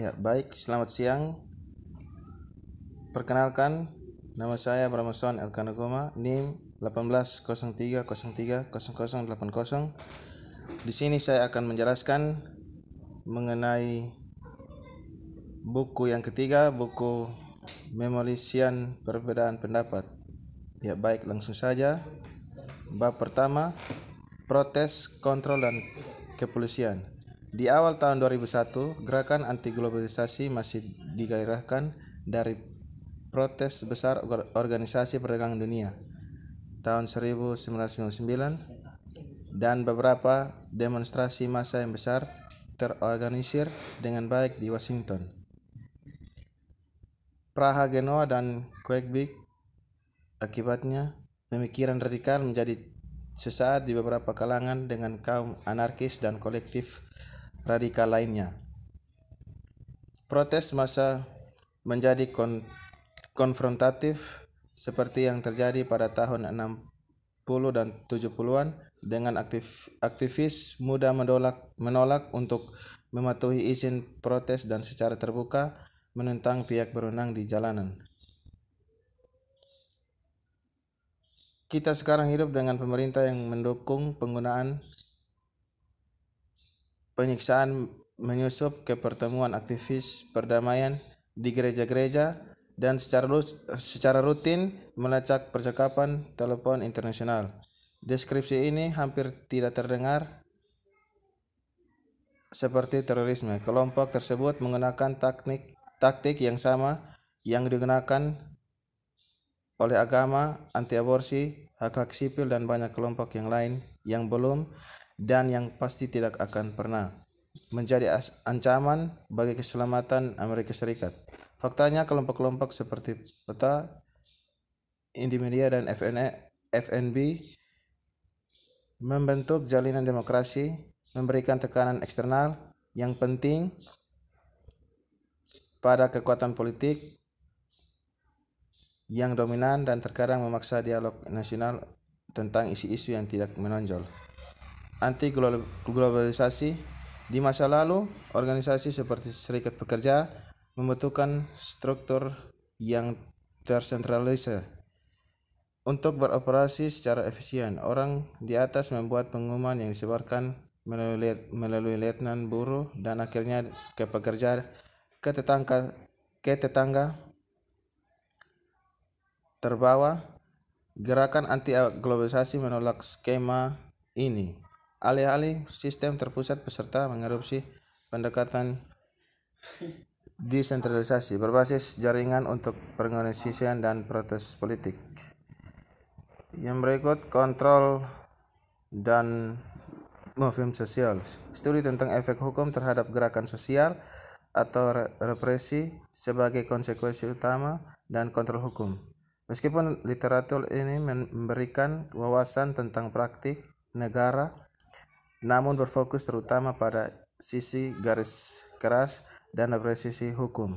Ya, baik, selamat siang. Perkenalkan, nama saya Bramason Elkanagoma, NIM 1803030080. Di sini saya akan menjelaskan mengenai buku yang ketiga, buku Memolisian Perbedaan Pendapat. Ya, baik, langsung saja. Bab pertama, protes, kontrol, dan kepolisian. Di awal tahun 2001, gerakan anti globalisasi masih digairahkan dari protes besar Organisasi Perdagangan Dunia tahun 1999 dan beberapa demonstrasi massa yang besar terorganisir dengan baik di Washington. Praha Genoa dan Quebec akibatnya pemikiran radikal menjadi sesaat di beberapa kalangan dengan kaum anarkis dan kolektif radikal lainnya. Protes masa menjadi kon konfrontatif seperti yang terjadi pada tahun 60 dan 70-an dengan aktif aktivis muda menolak menolak untuk mematuhi izin protes dan secara terbuka menentang pihak berwenang di jalanan. Kita sekarang hidup dengan pemerintah yang mendukung penggunaan penyiksaan menyusup ke pertemuan aktivis perdamaian di gereja-gereja dan secara, secara rutin melacak percakapan telepon internasional. Deskripsi ini hampir tidak terdengar seperti terorisme. Kelompok tersebut menggunakan taktik taktik yang sama yang digunakan oleh agama, anti aborsi, hak hak sipil dan banyak kelompok yang lain yang belum dan yang pasti tidak akan pernah menjadi ancaman bagi keselamatan Amerika Serikat. Faktanya kelompok-kelompok seperti PETA, IndiMedia dan FNB e, membentuk jalinan demokrasi, memberikan tekanan eksternal yang penting pada kekuatan politik yang dominan dan terkadang memaksa dialog nasional tentang isu-isu yang tidak menonjol anti globalisasi. Di masa lalu, organisasi seperti Serikat Pekerja membutuhkan struktur yang tersentralisasi untuk beroperasi secara efisien. Orang di atas membuat pengumuman yang disebarkan melalui, melalui letnan buruh dan akhirnya ke pekerja ke tetangga ke tetangga terbawa. gerakan anti globalisasi menolak skema ini Alih-alih sistem terpusat peserta mengerupsi pendekatan desentralisasi berbasis jaringan untuk pengorganisasian dan protes politik. Yang berikut kontrol dan movement sosial. Studi tentang efek hukum terhadap gerakan sosial atau represi sebagai konsekuensi utama dan kontrol hukum. Meskipun literatur ini memberikan wawasan tentang praktik negara namun berfokus terutama pada sisi garis keras dan presisi hukum.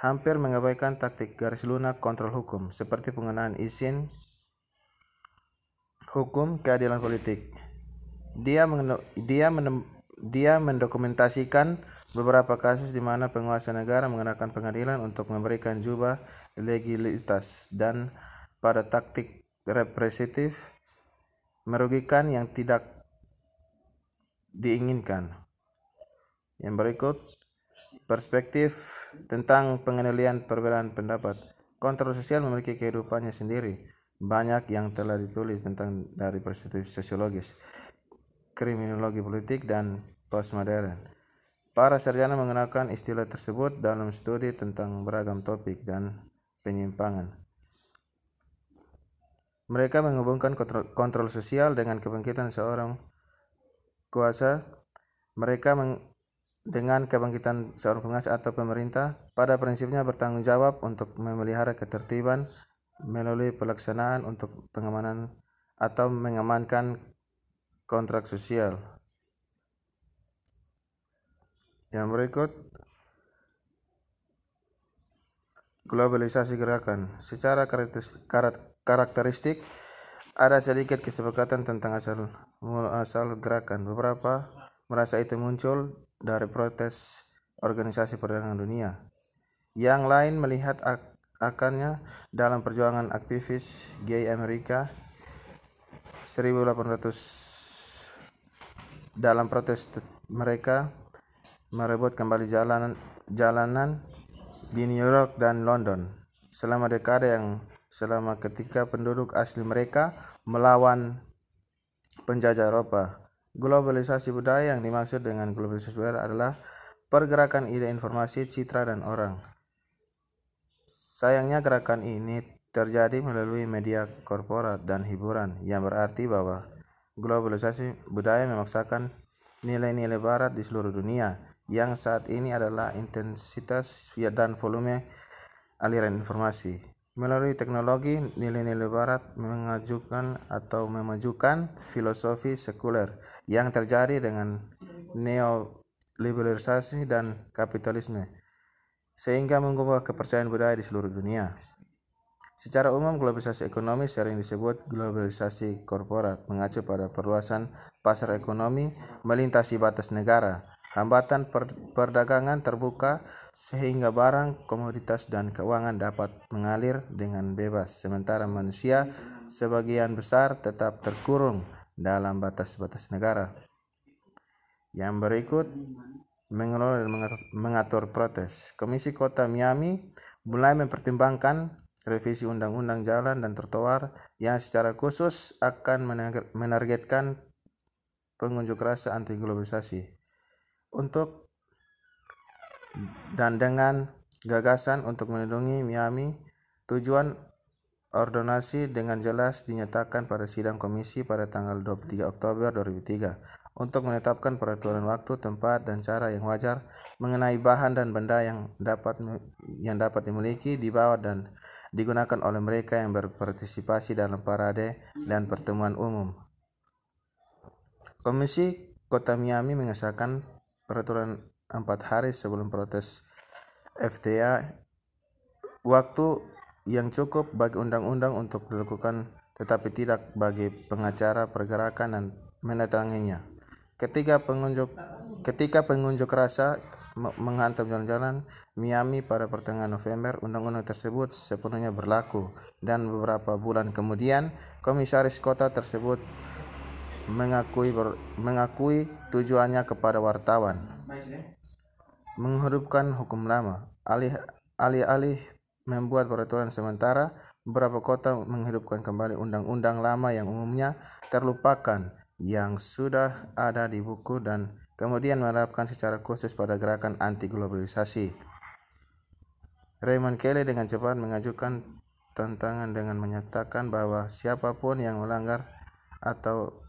Hampir mengabaikan taktik garis lunak kontrol hukum, seperti pengenaan izin hukum keadilan politik. Dia, dia, dia mendokumentasikan beberapa kasus di mana penguasa negara mengenakan pengadilan untuk memberikan jubah legalitas dan pada taktik represif merugikan yang tidak diinginkan. Yang berikut perspektif tentang pengendalian perbedaan pendapat. Kontrol sosial memiliki kehidupannya sendiri. Banyak yang telah ditulis tentang dari perspektif sosiologis, kriminologi politik dan postmodern. Para sarjana menggunakan istilah tersebut dalam studi tentang beragam topik dan penyimpangan. Mereka menghubungkan kontrol, kontrol sosial dengan kebangkitan seorang kuasa mereka dengan kebangkitan seorang penguasa atau pemerintah pada prinsipnya bertanggung jawab untuk memelihara ketertiban melalui pelaksanaan untuk pengamanan atau mengamankan kontrak sosial. Yang berikut globalisasi gerakan secara karakteristik ada sedikit kesepakatan tentang asal asal gerakan. Beberapa merasa itu muncul dari protes Organisasi Perdagangan Dunia. Yang lain melihat ak akarnya dalam perjuangan aktivis gay Amerika 1800 dalam protes mereka merebut kembali jalanan jalanan di New York dan London selama dekade yang selama ketika penduduk asli mereka melawan penjajah Eropa. Globalisasi budaya yang dimaksud dengan globalisasi budaya adalah pergerakan ide informasi, citra, dan orang. Sayangnya gerakan ini terjadi melalui media korporat dan hiburan yang berarti bahwa globalisasi budaya memaksakan nilai-nilai barat di seluruh dunia yang saat ini adalah intensitas dan volume aliran informasi. Melalui teknologi, nilai-nilai barat mengajukan atau memajukan filosofi sekuler yang terjadi dengan neoliberalisasi dan kapitalisme, sehingga mengubah kepercayaan budaya di seluruh dunia. Secara umum, globalisasi ekonomi sering disebut globalisasi korporat, mengacu pada perluasan pasar ekonomi melintasi batas negara, Hambatan per perdagangan terbuka sehingga barang, komoditas, dan keuangan dapat mengalir dengan bebas, sementara manusia sebagian besar tetap terkurung dalam batas-batas negara. Yang berikut, mengelola dan mengatur protes. Komisi Kota Miami mulai mempertimbangkan revisi undang-undang jalan dan trotoar yang secara khusus akan menargetkan pengunjuk rasa anti globalisasi untuk dan dengan gagasan untuk melindungi Miami, tujuan ordonasi dengan jelas dinyatakan pada sidang komisi pada tanggal 23 Oktober 2003 untuk menetapkan peraturan waktu, tempat, dan cara yang wajar mengenai bahan dan benda yang dapat yang dapat dimiliki, dibawa dan digunakan oleh mereka yang berpartisipasi dalam parade dan pertemuan umum. Komisi Kota Miami mengesahkan peraturan 4 hari sebelum protes FTA waktu yang cukup bagi undang-undang untuk dilakukan tetapi tidak bagi pengacara pergerakan dan menetanginya Ketika pengunjuk ketika pengunjuk rasa menghantam jalan-jalan Miami pada pertengahan November, undang-undang tersebut sepenuhnya berlaku dan beberapa bulan kemudian komisaris kota tersebut mengakui ber, mengakui tujuannya kepada wartawan menghidupkan hukum lama alih alih-alih membuat peraturan sementara beberapa kota menghidupkan kembali undang-undang lama yang umumnya terlupakan yang sudah ada di buku dan kemudian menerapkan secara khusus pada gerakan anti globalisasi Raymond Kelly dengan cepat mengajukan tantangan dengan menyatakan bahwa siapapun yang melanggar atau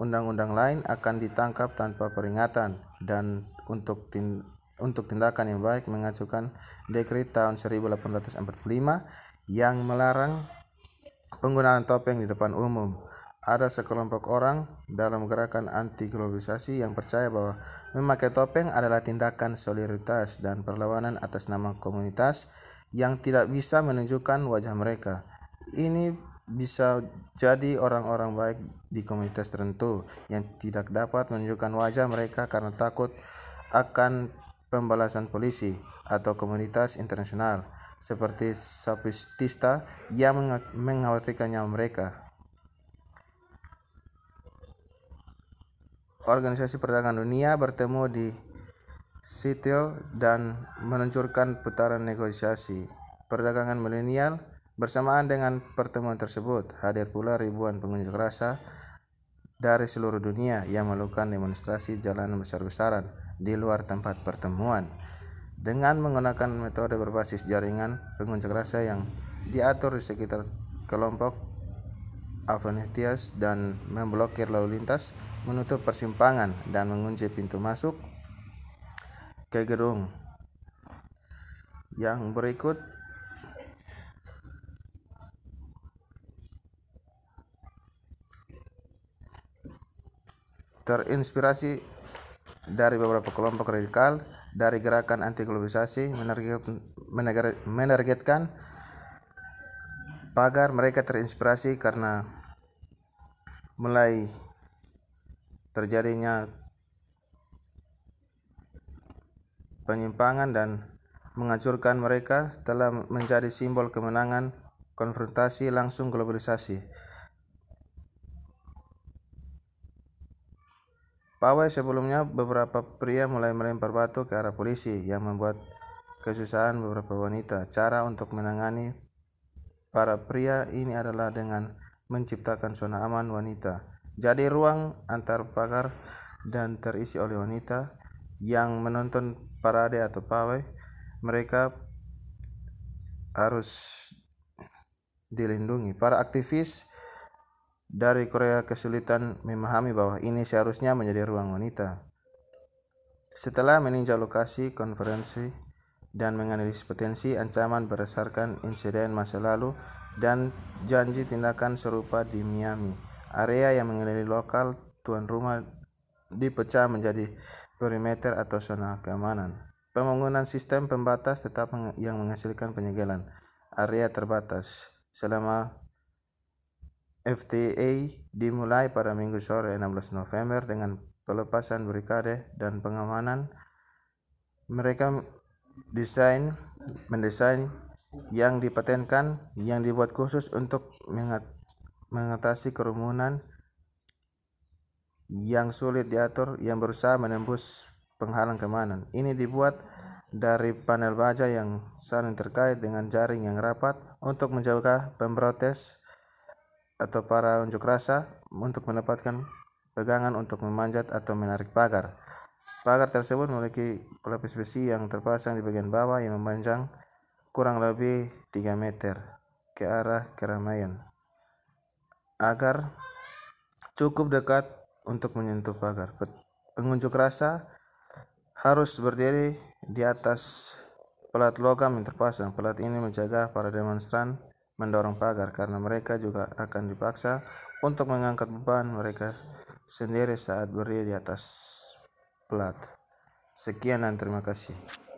undang-undang lain akan ditangkap tanpa peringatan dan untuk tin untuk tindakan yang baik mengajukan dekret tahun 1845 yang melarang penggunaan topeng di depan umum. Ada sekelompok orang dalam gerakan anti globalisasi yang percaya bahwa memakai topeng adalah tindakan solidaritas dan perlawanan atas nama komunitas yang tidak bisa menunjukkan wajah mereka. Ini bisa jadi orang-orang baik di komunitas tertentu yang tidak dapat menunjukkan wajah mereka karena takut akan pembalasan polisi atau komunitas internasional seperti sapistista yang mengkhawatirkan nyawa mereka. Organisasi Perdagangan Dunia bertemu di Seattle dan meluncurkan putaran negosiasi perdagangan milenial Bersamaan dengan pertemuan tersebut, hadir pula ribuan pengunjuk rasa dari seluruh dunia yang melakukan demonstrasi jalan besar-besaran di luar tempat pertemuan dengan menggunakan metode berbasis jaringan pengunjuk rasa yang diatur di sekitar kelompok Avenistias dan memblokir lalu lintas, menutup persimpangan dan mengunci pintu masuk ke gedung. Yang berikut terinspirasi dari beberapa kelompok radikal dari gerakan anti globalisasi menargetkan pagar mereka terinspirasi karena mulai terjadinya penyimpangan dan menghancurkan mereka telah menjadi simbol kemenangan konfrontasi langsung globalisasi. Pawai sebelumnya beberapa pria mulai melempar batu ke arah polisi yang membuat kesusahan beberapa wanita. Cara untuk menangani para pria ini adalah dengan menciptakan zona aman wanita. Jadi ruang antar pagar dan terisi oleh wanita yang menonton parade atau pawai. Mereka harus dilindungi. Para aktivis dari Korea kesulitan memahami bahwa ini seharusnya menjadi ruang wanita. Setelah meninjau lokasi konferensi dan menganalisis potensi ancaman berdasarkan insiden masa lalu dan janji tindakan serupa di Miami, area yang mengelilingi lokal tuan rumah dipecah menjadi perimeter atau zona keamanan. Pembangunan sistem pembatas tetap yang menghasilkan penyegelan area terbatas selama FTA dimulai pada Minggu sore 16 November dengan pelepasan berikade dan pengamanan. Mereka desain mendesain yang dipatenkan yang dibuat khusus untuk mengat mengatasi kerumunan yang sulit diatur yang berusaha menembus penghalang keamanan. Ini dibuat dari panel baja yang saling terkait dengan jaring yang rapat untuk menjaga pemprotes atau para unjuk rasa untuk mendapatkan pegangan untuk memanjat atau menarik pagar. Pagar tersebut memiliki pelapis besi yang terpasang di bagian bawah yang memanjang kurang lebih 3 meter ke arah keramaian agar cukup dekat untuk menyentuh pagar. Pengunjuk rasa harus berdiri di atas pelat logam yang terpasang. Pelat ini menjaga para demonstran mendorong pagar karena mereka juga akan dipaksa untuk mengangkat beban mereka sendiri saat berdiri di atas plat. Sekian dan terima kasih.